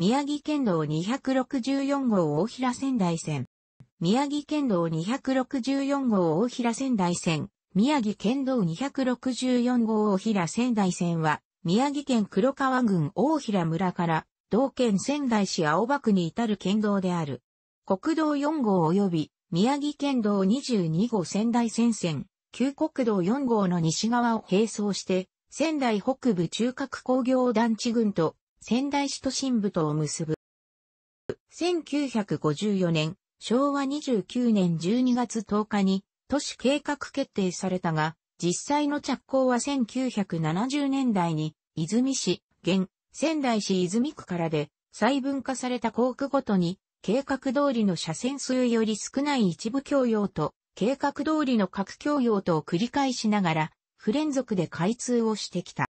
宮城県道264号大平仙台線。宮城県道264号大平仙台線。宮城県道264号大平仙台線は、宮城県黒川郡大平村から、道県仙台市青葉区に至る県道である。国道4号及び、宮城県道22号仙台線線、旧国道4号の西側を並走して、仙台北部中核工業団地群と仙台市都心部とを結ぶ。1954年、昭和29年12月10日に都市計画決定されたが、実際の着工は1970年代に、泉市、現、仙台市泉区からで、細分化された工区ごとに、計画通りの車線数より少ない一部共用と、計画通りの各共用とを繰り返しながら、不連続で開通をしてきた。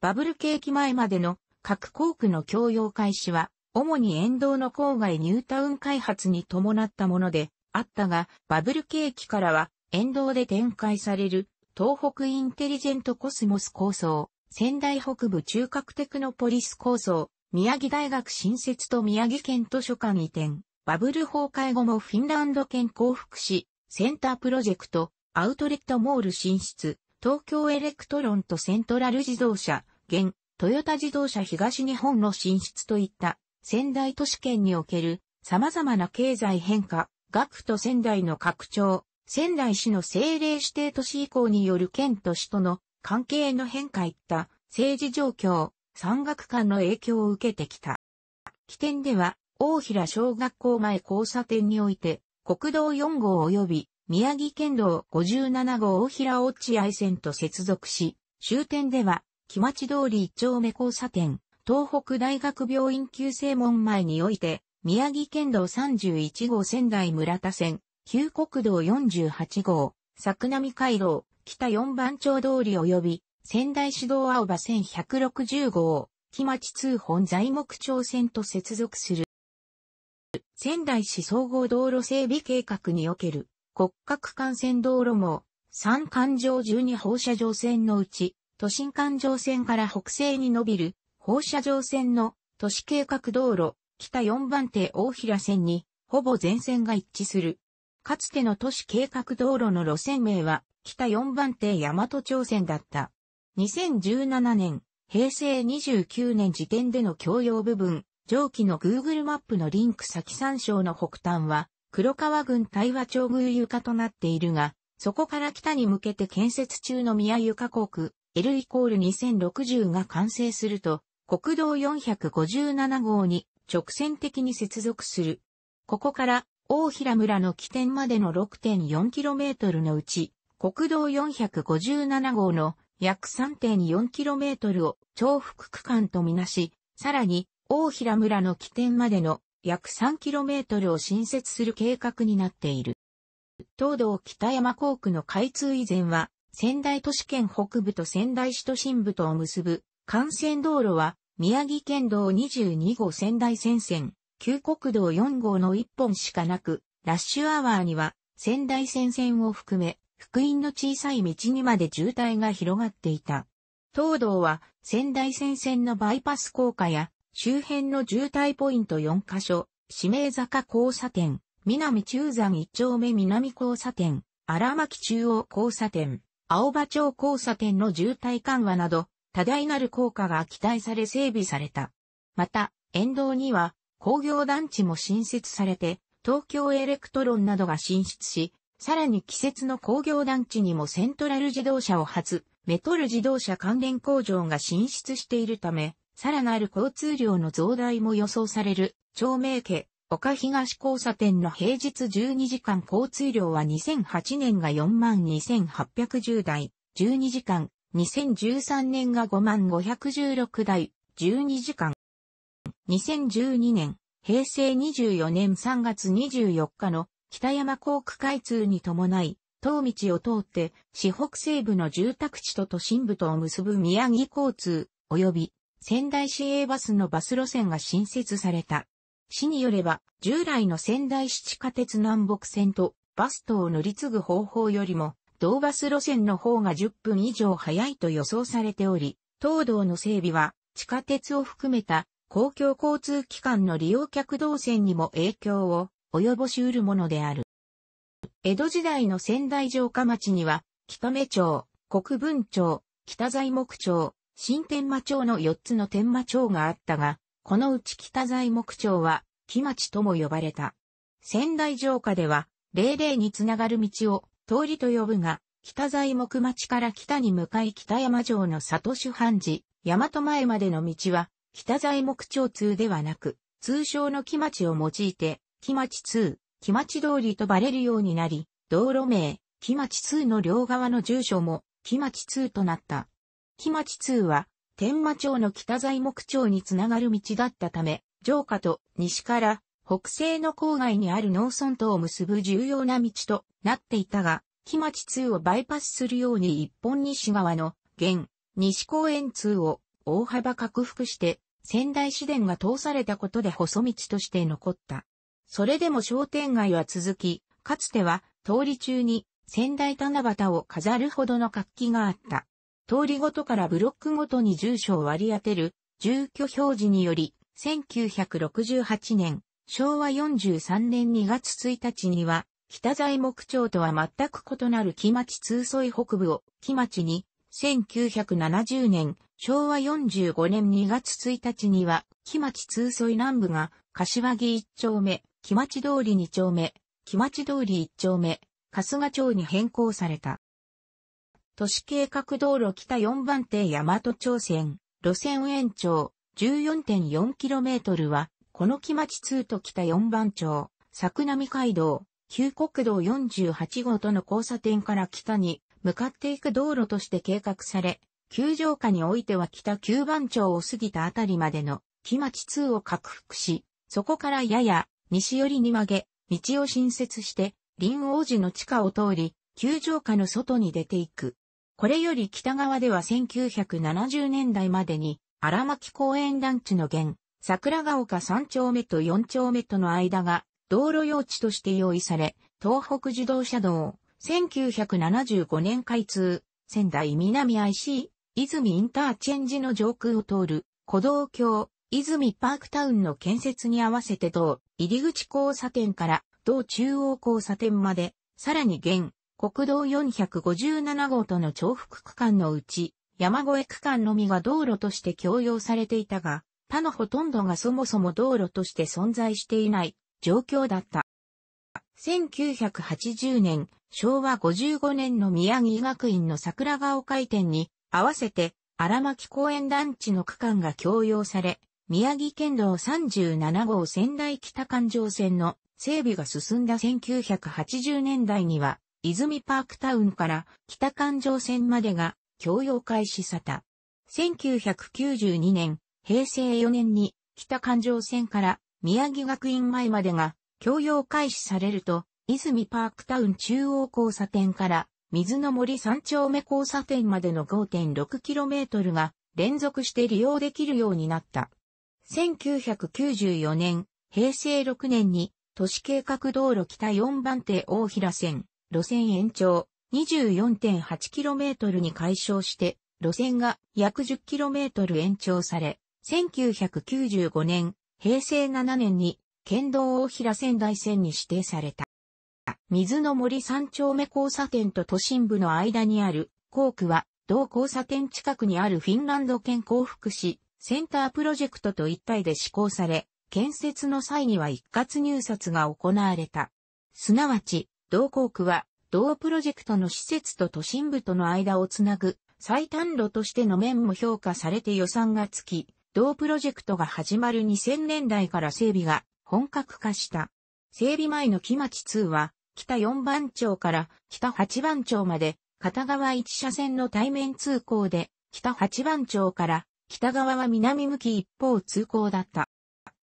バブル景気前までの各校区の共用開始は、主に沿道の郊外ニュータウン開発に伴ったもので、あったが、バブル景気からは、沿道で展開される、東北インテリジェントコスモス構想、仙台北部中核テクノポリス構想、宮城大学新設と宮城県図書館移転、バブル崩壊後もフィンランド県降伏し、センタープロジェクト、アウトレットモール進出、東京エレクトロンとセントラル自動車、現、トヨタ自動車東日本の進出といった仙台都市圏における様々な経済変化、学徒仙台の拡張、仙台市の政令指定都市移行による県と市との関係の変化いった政治状況、山岳間の影響を受けてきた。起点では、大平小学校前交差点において、国道4号及び宮城県道57号大平落合線と接続し、終点では木町通り一丁目交差点、東北大学病院旧正門前において、宮城県道31号仙台村田線、旧国道48号、桜見回廊、北四番町通り及び、仙台市道青葉1160号、木町通本材木町線と接続する。仙台市総合道路整備計画における、骨格幹線道路網、三環状12放射状線のうち、都心環状線から北西に伸びる放射状線の都市計画道路北4番手大平線にほぼ全線が一致する。かつての都市計画道路の路線名は北4番手大和町線だった。2017年、平成29年時点での共用部分、上記の Google マップのリンク先参照の北端は、黒川郡大和町宮床となっているが、そこから北に向けて建設中の宮床国 L イコール2060が完成すると、国道457号に直線的に接続する。ここから大平村の起点までの 6.4km のうち、国道457号の約 3.4km を重複区間とみなし、さらに大平村の起点までの約 3km を新設する計画になっている。東道北山港区の開通以前は、仙台都市圏北部と仙台市都心部とを結ぶ幹線道路は宮城県道22号仙台線線、旧国道4号の1本しかなく、ラッシュアワーには仙台線線を含め、福音の小さい道にまで渋滞が広がっていた。東道は仙台線線のバイパス効果や周辺の渋滞ポイント4カ所、指名坂交差点、南中山1丁目南交差点、荒巻中央交差点、青葉町交差点の渋滞緩和など、多大なる効果が期待され整備された。また、沿道には工業団地も新設されて、東京エレクトロンなどが進出し、さらに季節の工業団地にもセントラル自動車を発、メトル自動車関連工場が進出しているため、さらなる交通量の増大も予想される、町名家、岡東交差点の平日12時間交通量は2008年が42,810台、12時間、2013年が5,516台、12時間。2012年、平成24年3月24日の北山航空開通に伴い、東道を通って、市北西部の住宅地と都心部とを結ぶ宮城交通、及び仙台市営バスのバス路線が新設された。市によれば、従来の仙台市地下鉄南北線とバストを乗り継ぐ方法よりも、同バス路線の方が10分以上早いと予想されており、東道の整備は地下鉄を含めた公共交通機関の利用客動線にも影響を及ぼし得るものである。江戸時代の仙台城下町には、北目町、国分町、北材木町、新天馬町の4つの天馬町があったが、このうち北材木町は、木町とも呼ばれた。仙台城下では、00につながる道を通りと呼ぶが、北材木町から北に向かい北山城の里主藩寺、大和前までの道は、北材木町通ではなく、通称の木町を用いて、木町通、木町通りとばれるようになり、道路名、木町通の両側の住所も、木町通となった。木町通は、天馬町の北材木町につながる道だったため、城下と西から北西の郊外にある農村とを結ぶ重要な道となっていたが、木町通をバイパスするように一本西側の現西公園通を大幅拡幅して仙台市電が通されたことで細道として残った。それでも商店街は続き、かつては通り中に仙台七夕を飾るほどの活気があった。通りごとからブロックごとに住所を割り当てる、住居表示により、1968年、昭和43年2月1日には、北材木町とは全く異なる木町通い北部を木町に、1970年、昭和45年2月1日には、木町通い南部が、柏木1丁目、木町通り2丁目、木町通り1丁目、春日町に変更された。都市計画道路北4番手大和町線、路線延長 14.4km は、この木町通と北4番町、作並街道、旧国道48号との交差点から北に向かっていく道路として計画され、旧城下においては北9番町を過ぎたあたりまでの木町通を拡幅し、そこからやや西寄りに曲げ、道を新設して、林王子の地下を通り、旧城下の外に出ていく。これより北側では1970年代までに荒牧公園団地の現、桜ヶ丘3丁目と4丁目との間が道路用地として用意され、東北自動車道、1975年開通、仙台南 IC、泉インターチェンジの上空を通る、古道橋、泉パークタウンの建設に合わせて道、入り口交差点から道中央交差点まで、さらに現、国道457号との重複区間のうち、山越区間のみが道路として供用されていたが、他のほとんどがそもそも道路として存在していない状況だった。1980年、昭和55年の宮城学院の桜川開店転に合わせて荒牧公園団地の区間が供用され、宮城県道37号仙台北環状線の整備が進んだ1980年代には、泉パークタウンから北環状線までが供用開始さた。1992年、平成4年に北環状線から宮城学院前までが供用開始されると、泉パークタウン中央交差点から水の森三丁目交差点までの 5.6km が連続して利用できるようになった。1994年、平成6年に都市計画道路北4番手大平線、路線延長 24.8km に解消して、路線が約 10km 延長され、1995年、平成7年に県道大平仙台線に指定された。水の森三丁目交差点と都心部の間にある校区は、同交差点近くにあるフィンランド県幸福市センタープロジェクトと一体で施行され、建設の際には一括入札が行われた。すなわち、同校区は、同プロジェクトの施設と都心部との間をつなぐ最短路としての面も評価されて予算がつき、同プロジェクトが始まる2000年代から整備が本格化した。整備前の木町2は、北4番町から北8番町まで、片側1車線の対面通行で、北8番町から北側は南向き一方通行だった。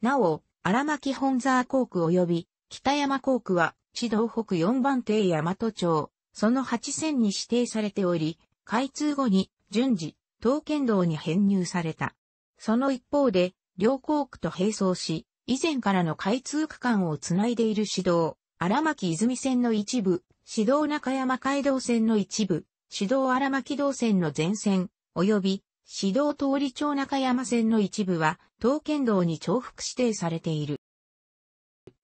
なお、荒牧本沢校区及び北山校区は市道北4番艇大和町、その8線に指定されており、開通後に順次、東県道に編入された。その一方で、両校区と並走し、以前からの開通区間をつないでいる市道、荒牧泉線の一部、市道中山街道線の一部、市道荒牧道線の全線、及び、市道通り町中山線の一部は、東県道に重複指定されている。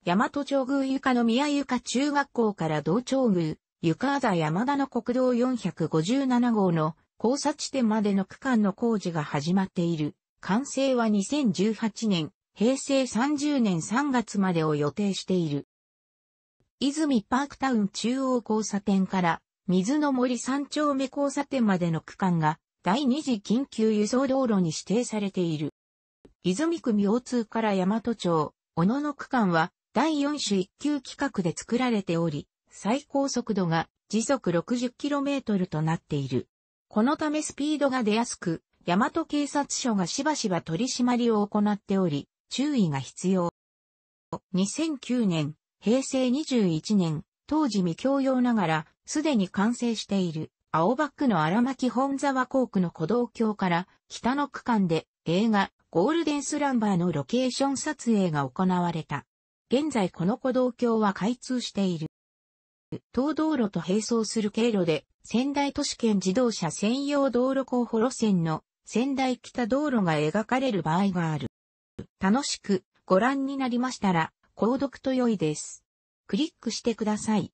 大和町宮床の宮床中学校から道町宮、床あざ山田の国道457号の交差地点までの区間の工事が始まっている。完成は2018年、平成30年3月までを予定している。泉パークタウン中央交差点から水の森三丁目交差点までの区間が第二次緊急輸送道路に指定されている。泉区明通から大和町、小野の区間は第4種1級規格で作られており、最高速度が時速 60km となっている。このためスピードが出やすく、大和警察署がしばしば取り締まりを行っており、注意が必要。2009年、平成21年、当時未教養ながら、すでに完成している、青バックの荒巻本沢航区の古道橋から、北の区間で映画、ゴールデンスランバーのロケーション撮影が行われた。現在この歩道橋は開通している。東道路と並走する経路で、仙台都市圏自動車専用道路候補路線の仙台北道路が描かれる場合がある。楽しくご覧になりましたら、購読と良いです。クリックしてください。